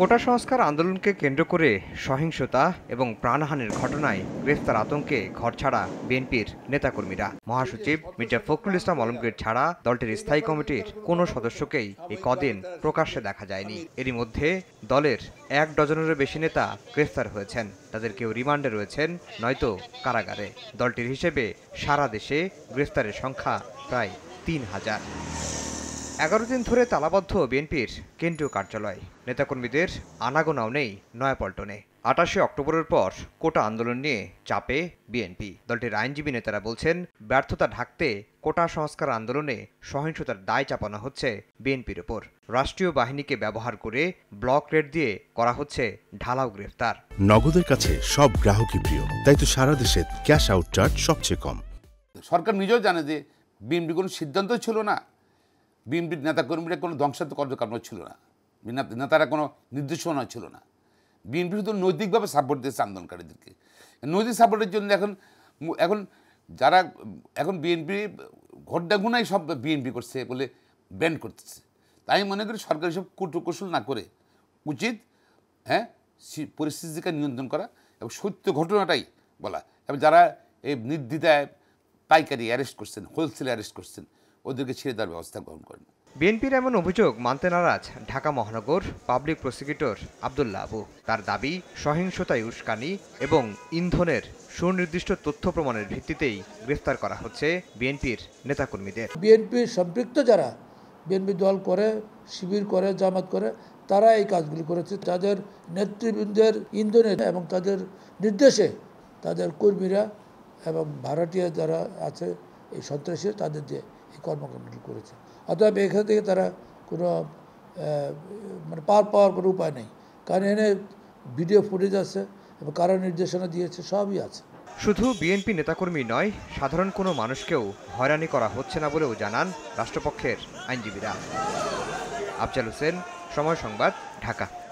কোটা সংস্কার আন্দোলনকে কেন্দ্র করে সহিংসতা এবং প্রাণহানির ঘটনায় গ্রেফতার আতঙ্কে ঘরছাড়া বিএনপির নেতাকর্মীরা মহাসচিব মির্জা ফখরুল ইসলাম আলমগীর ছাড়া দলটির স্থায়ী কমিটির কোনো সদস্যকেই এই কদিন প্রকাশ্যে দেখা যায়নি এরই মধ্যে দলের এক ডজনেরও বেশি নেতা গ্রেফতার হয়েছেন তাদের কেউ রিমান্ডে রয়েছেন নয়তো কারাগারে দলটির হিসেবে সারা দেশে গ্রেফতারের সংখ্যা প্রায় তিন হাজার এগারো দিন ধরে তালাবদ্ধ বিএনপির কেন্দ্রীয় কার্যালয় নেতাকর্মীদের আনাগোনাও নেই নয়াপল্টনে আটাশে অক্টোবরের পর কোটা আন্দোলন নিয়ে চাপে বিএনপি দলটির আইনজীবী নেতারা বলছেন ব্যর্থতা ঢাকতে কোটা সংস্কার আন্দোলনে সহিংসতার দায় চাপানো হচ্ছে বিএনপির ওপর রাষ্ট্রীয় বাহিনীকে ব্যবহার করে ব্লক রেড দিয়ে করা হচ্ছে ঢালাও গ্রেফতার নগদের কাছে সব গ্রাহকই প্রিয় তাই তো সারা দেশে ক্যাশ আউট চার্জ সবচেয়ে কম সরকার নিজেও জানে যে বিএনপি কোনো সিদ্ধান্তই ছিল না বিএনপির নেতাকর্মীরা কোনো ধ্বংসাত্মক কার্যক্রম ছিল না নেতারা কোনো নির্দেশনা ছিল না বিএনপি শুধু নৈতিকভাবে সাপোর্ট দিয়েছে আন্দোলনকারীদেরকে নৈতিক সাপোর্টের জন্য এখন এখন যারা এখন বিএনপি ঘটনাগুনাই সব বিএনপি করছে বলে ব্যান করতেছে তাই মনে করি সরকার সব কুটকৌশল না করে উচিত হ্যাঁ পরিস্থিতিকে নিয়ন্ত্রণ করা এবং সত্য ঘটনাটাই বলা এবং যারা এই নির্দ্বিধায় পাইকারি অ্যারেস্ট করছেন হোলসেল অ্যারেস্ট করছেন ওদেরকে ছেড়ে দেওয়ার ব্যবস্থা গ্রহণ করেন বিএনপির এমন অভিযোগ মানতে নারাজ ঢাকা মহানগর পাবলিক প্রসিকিউটর আবদুল্লাহ আবু তার দাবি সহিংসতায় উস্কানি এবং ইন্ধনের সুনির্দিষ্ট তথ্য প্রমাণের ভিত্তিতেই গ্রেফতার করা হচ্ছে বিএনপির নেতাকর্মীদের বিএনপির সম্পৃক্ত যারা বিএনপি দল করে শিবির করে জামাত করে তারা এই কাজগুলি করেছে তাদের নেতৃবৃন্দের ইন্ধনে এবং তাদের নির্দেশে তাদের কর্মীরা এবং ভাড়াটিয়া যারা আছে এই সন্ত্রাসী তাদের দিয়ে এই কর্মকাণ্ডটি করেছে অতএব এখান থেকে তারা কোনো মানে পার পাওয়ার কোনো উপায় নেই কারণ এনে ভিডিও ফুটেজ আছে এবং কারা নির্দেশনা দিয়েছে সবই আছে শুধু বিএনপি নেতাকর্মী নয় সাধারণ কোনো মানুষকেও হয়রানি করা হচ্ছে না বলেও জানান রাষ্ট্রপক্ষের আইনজীবীরা আফজাল হোসেন সময় সংবাদ ঢাকা